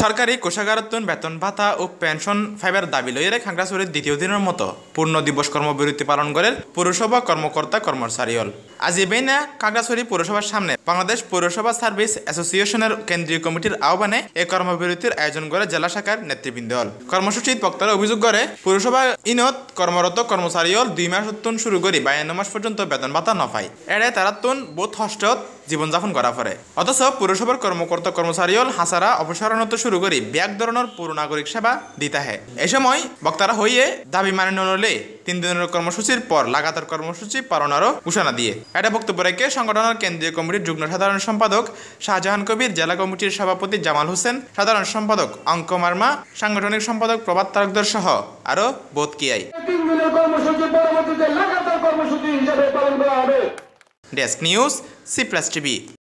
সরকারি কোষাগারতন বেতন ভাতা ও পেনশন ফাইবার দাবি লইয়ে খাগড়াছড়ির দ্বিতীয় দিনের মতো পূর্ণ দিবস কর্মবিরতি পালন করেন পৌরসভা কর্মকর্তা কর্মচারী আজ ইবেনা কাকড়াছড়ি পৌরসভার সামনে বাংলাদেশ পৌরসভা সার্ভিস অ্যাসোসিয়েশনের কেন্দ্রীয় কমিটির আহ্বানে এ কর্মবিরতির আয়োজন করে জেলা শাখার নেতৃবৃন্দ কর্মসূচির বক্তারা অভিযোগ করে পৌরসভা ইনত কর্মরত কর্মচারীল দুই মাস উত্তন শুরু করে বায়ান্ন মাস পর্যন্ত বেতন ভাতা ন পায় এড়ে তারা তুন বোধ হষ্টত জীবনযাপন করা পরে অথচ পৌরসভার কর্মকর্তা হল হাসারা অপসারণত শুরু করে ব্যাগ ধরনের পৌর নাগরিক সেবা দিতে হয় এ সময় বক্তারা হইয়ে দাবি মানে নলে তিন দিনের কর্মসূচির পর লাগাতার কর্মসূচি পালনারও ঘোষণা দিয়ে এটা বক্তব্য রেখে সংগঠনের কেন্দ্রীয় কমিটির যুগ্ম সাধারণ সম্পাদক শাহজাহান কবির জেলা কমিটির সভাপতি জামাল হোসেন সাধারণ সম্পাদক অঙ্ক মার্মা সাংগঠনিক সম্পাদক প্রভাত তারকদর সহ আরও বোধকিয়াই desk news C plus TV